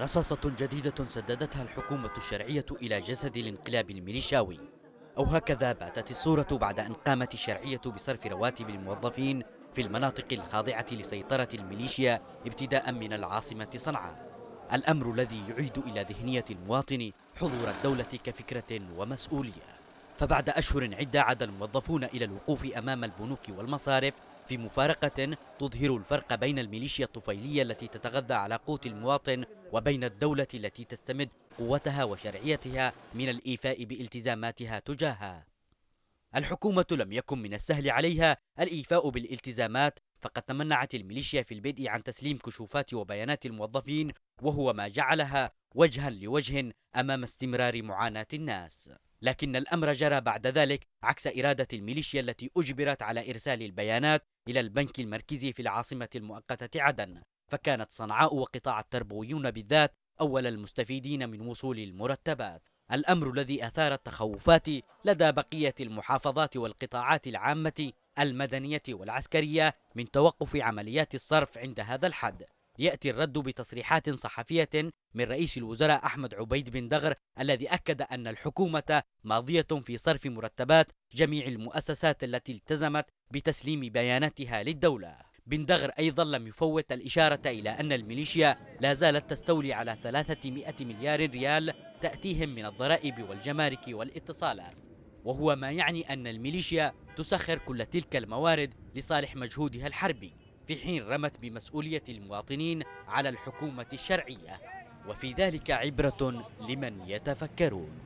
رصاصة جديدة سددتها الحكومة الشرعية إلى جسد الانقلاب الميليشاوي أو هكذا باتت الصورة بعد أن قامت الشرعية بصرف رواتب الموظفين في المناطق الخاضعة لسيطرة الميليشيا ابتداء من العاصمة صنعاء الأمر الذي يعيد إلى ذهنية المواطن حضور الدولة كفكرة ومسؤولية فبعد أشهر عدة عاد الموظفون إلى الوقوف أمام البنوك والمصارف في مفارقة تظهر الفرق بين الميليشيا الطفيلية التي تتغذى على قوت المواطن وبين الدولة التي تستمد قوتها وشرعيتها من الإيفاء بالتزاماتها تجاهها الحكومة لم يكن من السهل عليها الإيفاء بالالتزامات فقد تمنعت الميليشيا في البدء عن تسليم كشوفات وبيانات الموظفين وهو ما جعلها وجها لوجه أمام استمرار معاناة الناس لكن الأمر جرى بعد ذلك عكس إرادة الميليشيا التي أجبرت على إرسال البيانات إلى البنك المركزي في العاصمة المؤقتة عدن فكانت صنعاء وقطاع التربويون بالذات أول المستفيدين من وصول المرتبات الأمر الذي أثار التخوفات لدى بقية المحافظات والقطاعات العامة المدنية والعسكرية من توقف عمليات الصرف عند هذا الحد يأتي الرد بتصريحات صحفية من رئيس الوزراء أحمد عبيد بن دغر الذي أكد أن الحكومة ماضية في صرف مرتبات جميع المؤسسات التي التزمت بتسليم بياناتها للدولة بن دغر أيضا لم يفوت الإشارة إلى أن الميليشيا لا زالت تستولي على 300 مليار ريال تأتيهم من الضرائب والجمارك والاتصالات وهو ما يعني أن الميليشيا تسخر كل تلك الموارد لصالح مجهودها الحربي في حين رمت بمسؤولية المواطنين على الحكومة الشرعية وفي ذلك عبرة لمن يتفكرون